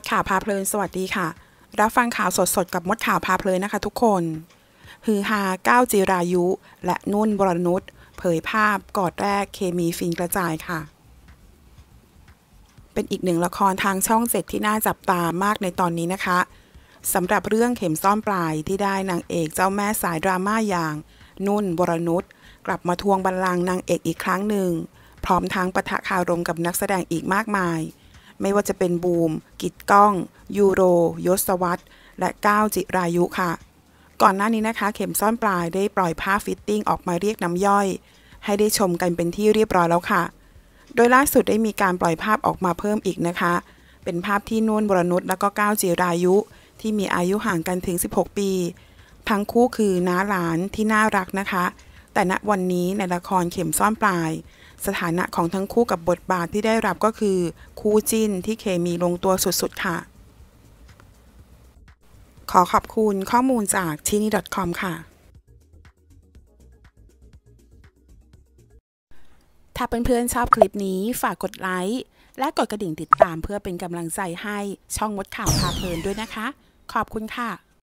ดข่าวพาเพลินสวัสดีค่ะ รับฟังข่าวสดสดกับมดข่าวพาเพลินนะคะทุกคนฮือฮาก้าวจิรายุ และนุ่นบรนุ์เผยภาพกอดแรกเคมีฟินกระจายค่ะ เป็นอีกหนึ่งละครทางช่องเจ็ที่น่าจับตามากในตอนนี้นะคะสำหรับเรื่องเข็มซ่อมปลายที่ได้นางเอกเจ้าแม่สายดราม่าอย่าง นุ่นบรนุ์กลับมาทวงบัลลังก์นางเอกอีกครั้งหนึ่ง พร้อมทั้งปะทะคารมกับนักแสดงอีกมากมายไม่ว่าจะเป็นบูม กิดก้อง ยูโร ยศวัตรและก้าวจิรายุค่ะก่อนหน้านี้นะคะ เข็มซ่อนปลายได้ปล่อยภาพฟิตติ้งออกมาเรียกน้ำย่อย ให้ได้ชมกันเป็นที่เรียบร้อยแล้วค่ะ โดยล่าสุดได้มีการปล่อยภาพออกมาเพิ่มอีกนะคะ เป็นภาพที่นุ่นบรนุษและก็ก้าวจิรายุที่มีอายุห่างกันถึง 16 ปี ทั้งคู่คือน้าหลานที่น่ารักนะคะ แต่ณวันนี้ในละครเข็มซ่อนปลายสถานะของทั้งคู่กับบทบาทที่ได้รับก็คือคู่จิ้นที่เคมีลงตัวสุดๆ ค่ะ ขอขอบคุณข้อมูลจากที่นี่ .com ค่ะ ถ้าเเพื่อนๆชอบคลิปนี้ฝากกดไลค์ และกดกระดิ่งติดตามเพื่อเป็นกำลังใจให้ช่องมดข่าวพาเพลินด้วยนะคะ ขอบคุณค่ะ